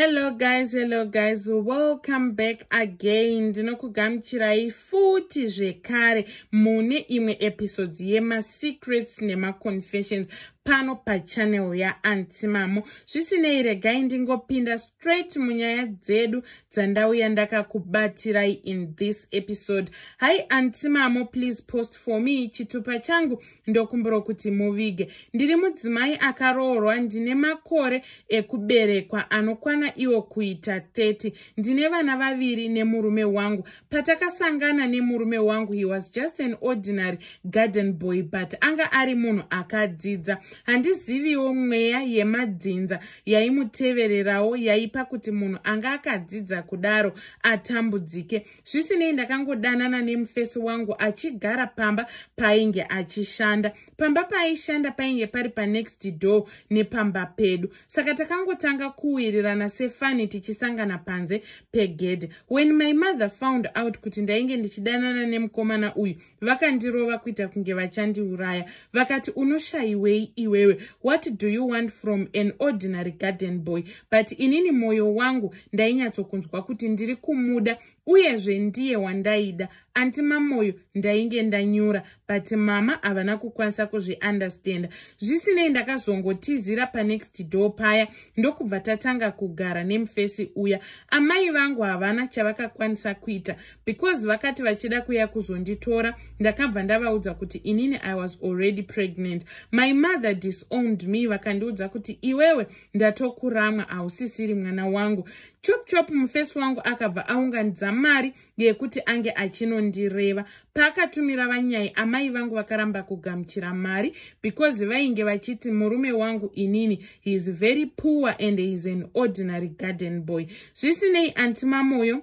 hello guys hello guys welcome back again ndinokugamuchirai futi zvekare mune imwe episodes yemasecrets nemaconfessions pano pachannel yaantimamo zvisinei regai ndingopinda straight munyaya dzedu dzandauya ndakakubatirai in this episode hai antimamo please post for me chitupa changu ndokumbiro kuti muvige ndiri mudzimai akaroorwa ndine makore ekuberekwa anokwana iwo kuita 30 ndine vana vaviri nemurume wangu patakasangana nemurume wangu he was just an ordinary garden boy but anga ari munhu akadzidza handiziviwo mweya yemadzinza yaimutevererawo yaipa kuti munhu anga akadzidza kudaro atambudzike zvisinei ndakangodanana nemufesi wangu achigara pamba painge achishanda pamba paaishanda painge pari panext door nepamba pedu saka takangotanga kuwirirana sefani tichisangana panze pegedhe when my mother found out kuti ndainge ndichidanana nemukomana uyu vakandirova kuita kunge vachandiuraya vakati unoshayiwei iwewe what do you want from an ordinary garden boy but inini mwoyo wangu ndainyatsokunzwa kuti ndiri kumuda uyezve ndiye wandaida antima mwoyo ndainge ndanyura but mama havana kukwanisa kuzviandastenda zvisinei ndakazongotizira panext do paya ndokubva tatanga kugara nemufesi uya amai vangu havana chavakakwanisa kuita because vakati vachida kuya kuzonditora ndakabva ndavaudza kuti inini i was already pregnant my mother disowned me vakandiudza kuti iwewe ndatokuramwa hausisiri mwana wangu chop chop mufesi wangu akabva aunganidzama mari yekuti ange achinondireva pakatumira vanyai amai vangu vakaramba kugamuchira mari because vainge vachiti murume wangu inini he is very poor and he is an ordinary garden boy zvisinei antima moyo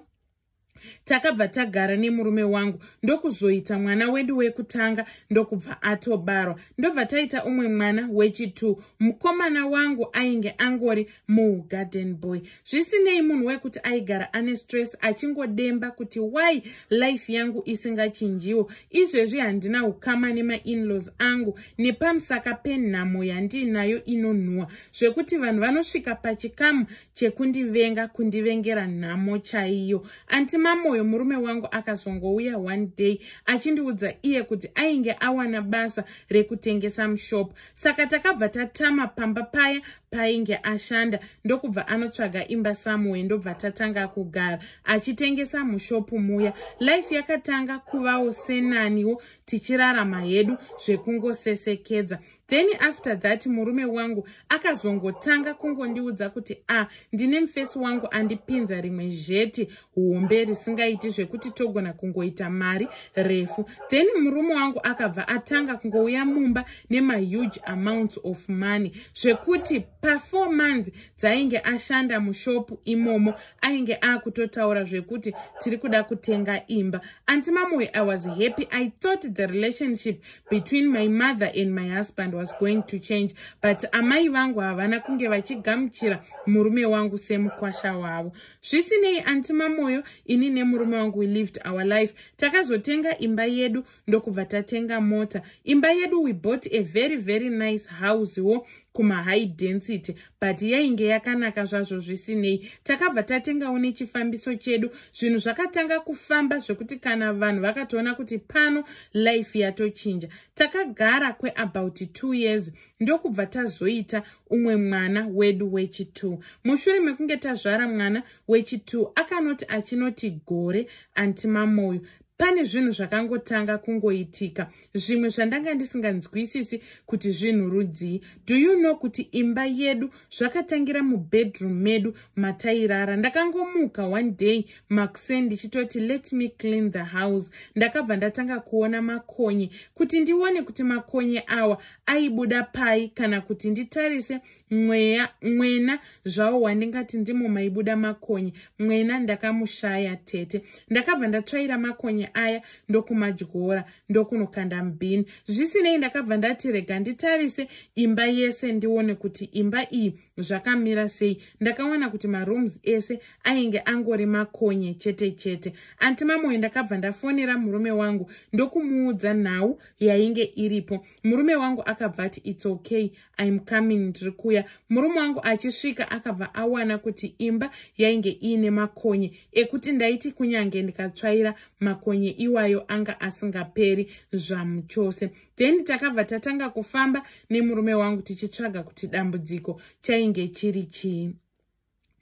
takabva tagara nemurume wangu ndokuzoita mwana wedu wekutanga ndokubva atobarwa ndobva taita umwe mwana wechitu mukomana wangu ainge angori mugarden boy zvisinei munhu wekuti aigara ane stress achingodemba kuti wai life yangu isingachinjiwo izvezvi handina ukama nemainlaws angu nepamusaka penhamo yandinayo inonhuhwa zvekuti vanhu vanosvika pachikamu chekundivenga kundivengera nhamo chaiyo Antima hamuna mwoyo murume wangu akazongouya one day achindiudza iye kuti ainge awana basa rekutengesa mushopu saka takabva tatama pamba paya painge ashanda ndokubva anotsvaga imba samuwe ndobva tatanga kugara achitengesa mushopu muya life yakatanga kuvawo senaniwo tichirarama hedu zvekungosesekedza then after that murume wangu akazongotanga kungondiudza kuti a ah, ndine mufesi wangu andipinza rimwe zheti hombe risingaiti zvekuti togona kungoita mari refu then murume wangu akabva atanga kungouya mumba nemahuge amounts of money zvekuti pafour months dzainge ashanda mushopu imomo ainge akutotaura zvekuti tiri kuda kutenga imba antimamoyo i was happy i thought the relationship between my mother and my husband was going to change but amai vangu havana kunge vachigamuchira murume wangu semukwasha wavo zvisinei antima mwoyo ini nemurume wangu we lived our life takazotenga imba yedu ndokubva tatenga mota imba yedu we bought a very very nice housewo kumahigh density but yainge yakanaka zvazvo zvisinei takabva tatengawo nechifambiso chedu zvinhu zvakatanga kufamba zvekuti kana vanhu vakatoona kuti pano life yatochinja takagara kweabout two years ndokubva tazoita umwe mwana wedu wechitwo mushure mekunge tazvara mwana wechitwo akanoti achinoti gore antima mwoyo pane zvinhu zvakangotanga kungoitika zvimwe zvandanga ndisinganzwisisi kuti zvinhu rudzii do you know kuti imba yedu zvakatangira mubhedroom medu matairara ndakangomuka one day maksen ndichitoti let me clean the house ndakabva ndatanga kuona makonye kuti ndione kuti makonye awa aibuda pai kana kuti nditarise mweya mwena zvavo wandingati ndimo maibuda makonye mwena ndakamushaya tete ndakabva ndatsvaira makonye aya ndokumadyora ndokunokanda mubhini zvisinei ndakabva ndati rega nditarise imba yese ndione kuti imba iyi zvakamira sei ndakawana kuti marooms ese ainge angori makonye chete chete anti mamoyo ndakabva ndafonera murume wangu ndokumuudza nhau yainge iripo murume wangu akabva ati its okay iam coming ndiri kuya murume wangu achisvika akabva awana kuti imba yainge iine makonye ekuti ndaiti kunyange ndikatsvaira makonye makonye iwayo anga asingaperi zvamuchose then takabva tatanga kufamba nemurume wangu tichitsvaga kuti dambudziko chainge chiri chii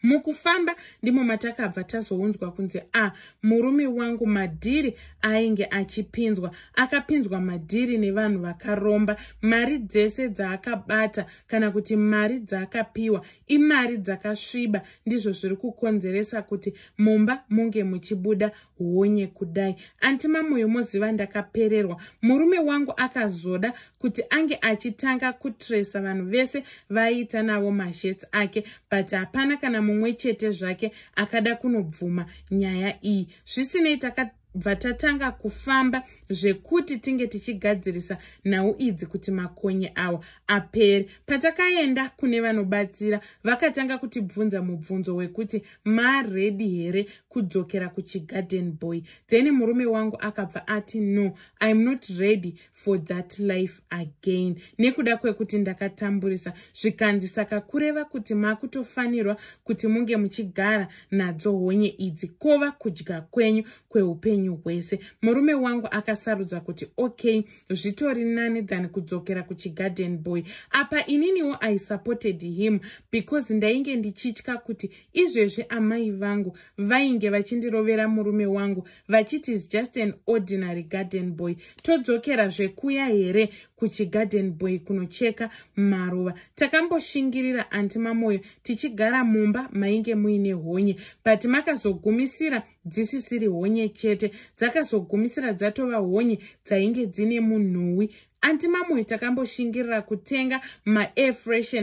mukufamba ndimo matakabva tazounzwa kunzi a ah, murume wangu madhiri ainge achipinzwa akapinzwa madhiri nevanhu vakaromba mari dzese dzaakabata kana kuti mari dzaakapiwa imari dzakasviba ndizvo zviri kukonzeresa kuti mumba munge muchibuda honye kudai antima mwoyo moziva ndakapererwa murume wangu akazoda kuti ange achitanga kutresa vanhu vese vaiita navo mashets ake but hapana kana mumwe chete zvake akada kunobvuma nyaya iyi zvisinei takati tichabva tatanga kufamba zvekuti tinge tichigadzirisa nhau idzi kuti makonye awa apere patakaenda kune vanobatsira vakatanga kutibvunza mubvunzo wekuti maredi here kudzokera kuchigarden boy then murume wangu akabva ati no iam not ready for that life again nekuda kwekuti ndakatamburisa zvikanzi saka kureva kuti makutofanirwa kuti munge muchigara nadzo honye idzi kova kudya kwenyu kweupenyu hwese murume wangu akasarudza kuti okay zvitori nani than kudzokera kuchigarden boy apa ininiwo i supported him because ndainge ndichitya kuti izvezvi amai vangu vainge vanenge vachindirovera murume wangu vachiti is just an ordinary garden boy todzokera zvekuya here kuchigarden boy kunocheka maruva takamboshingirira antimamoyo tichigara mumba mainge muine honye but makazogumisira dzisisiri honye chete dzakazogumisira dzatova honye dzainge dzine munhuwi antimamwe takamboshingirira kutenga maair fresh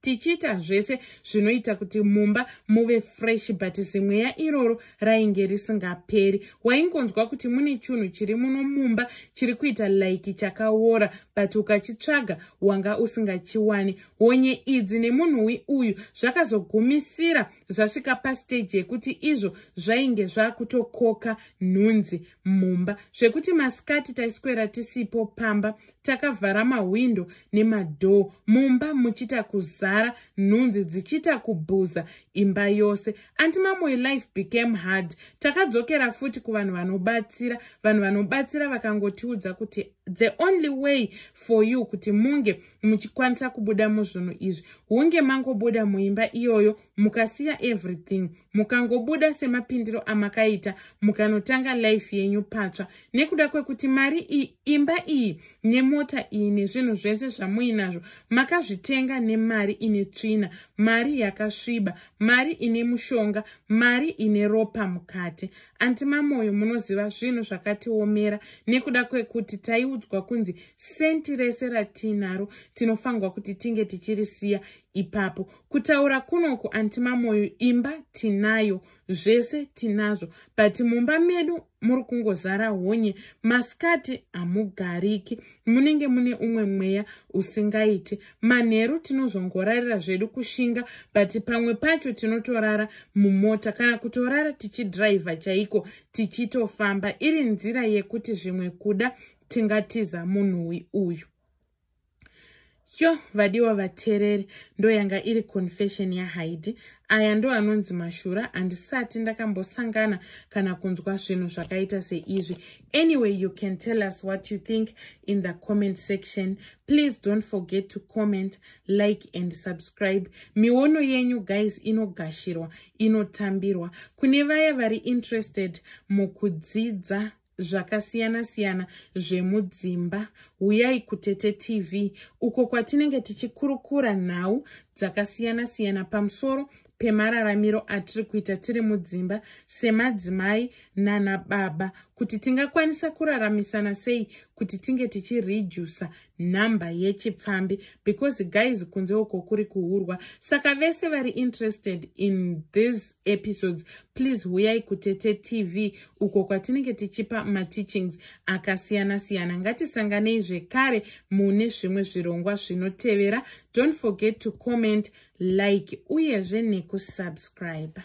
tichiita zvese zvinoita kuti mumba muve fresh but zimweya iroro rainge risingaperi waingonzwa kuti mune chinhu chiri muno mumba chiri kuita like chakaora but ukachitsvaga wanga usingachiwani honye idzi nemunhuwi uyu zvakazogumisira zvasvika pasteji yekuti izvo zvainge zvakutokoka nhunzi mumba zvekuti masikati taiswera tisipo pamba takavhara mahwindo nemadhoo mumba muchiita kuzara nhunzi dzichiita kubhuza imba yose anti mamwe life became hard takadzokera futi kuvanhu vanobatsira vanhu vanobatsira vakangotiudza kuti the only way for you kuti munge muchikwanisa kubuda muzvinhu izvi hunge mangobuda muimba iyoyo mukasiya everything mukangobuda semapindiro amakaita mukanotanga life yenyu patsva nekuda kwekuti mari iyi imba iyi nemota iyi nezvinhu zvese zvamuinazvo makazvitenga nemari ine tsvina mari yakasviba mari ine mushonga mari ine ropa mukate andima moyo munoziva zvinhu zvakatiomera nekuda kwekuti taiu kudzwa kunzi senti rese ratinaro tinofanirwa kuti tinge tichirisiya ipapo kutaura kunoku antima mwoyo imba tinayo zvese tinazvo but mumba medu muri kungozara honye masikati hamugariki munenge mune umwe mweya usingaiti manheru tinozongorarira zvedu kushinga but pamwe pacho tinotorara mumota kana kutorara tichidhiraivha chaiko tichitofamba iri nzira yekuti zvimwe kuda tingatiza munhu uyu yo vadiwa vateereri ndoyanga iri confession yahaidi aya ndo anonzi mashura handisati ndakambosangana kana kunzwa zvinhu zvakaita seizvi anyway you can tell us what you think in the comment section please don't forget to comment like and subscribe miono yenyu guys inogashirwa inotambirwa kune vaya vari interested mukudzidza zvakasiyana-siyana zvemudzimba huyai kutete tv uko kwatinenge tichikurukura nhau dzakasiyana-siyana pamusoro pemararamiro atiri kuita tiri mudzimba semadzimai nanababa kuti tingakwanisa kuraramisana sei kuti tinge tichirejusa nhamba yechipfambi because guys kunze uko kuri kuhurwa saka vese vari interested in these episodes please huyai kutete tv uko kwatinenge tichipa mateachings akasiyana siyana ngatisanganei zvekare mune zvimwe zvirongwa zvinotevera don't forget to comment like uyezve nekusubscribe